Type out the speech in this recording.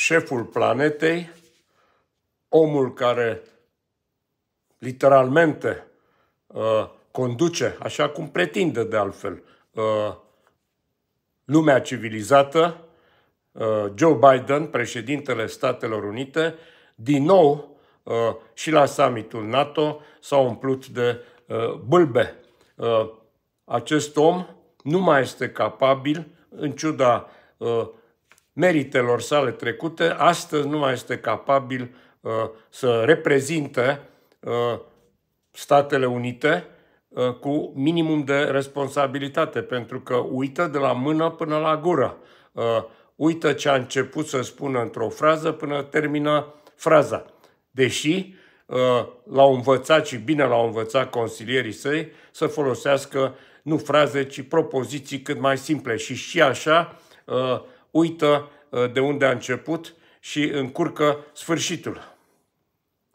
șeful planetei, omul care literalmente uh, conduce, așa cum pretinde de altfel, uh, lumea civilizată, uh, Joe Biden, președintele Statelor Unite, din nou și la summitul NATO s-a umplut de bâlbe. Acest om nu mai este capabil, în ciuda meritelor sale trecute, astăzi nu mai este capabil uh, să reprezinte uh, Statele Unite uh, cu minimum de responsabilitate, pentru că uită de la mână până la gură. Uh, uită ce a început să spună într-o frază până termină fraza. Deși uh, l-au învățat și bine l-au învățat consilierii săi să folosească nu fraze, ci propoziții cât mai simple și și așa uh, uită uh, de unde a început și încurcă sfârșitul.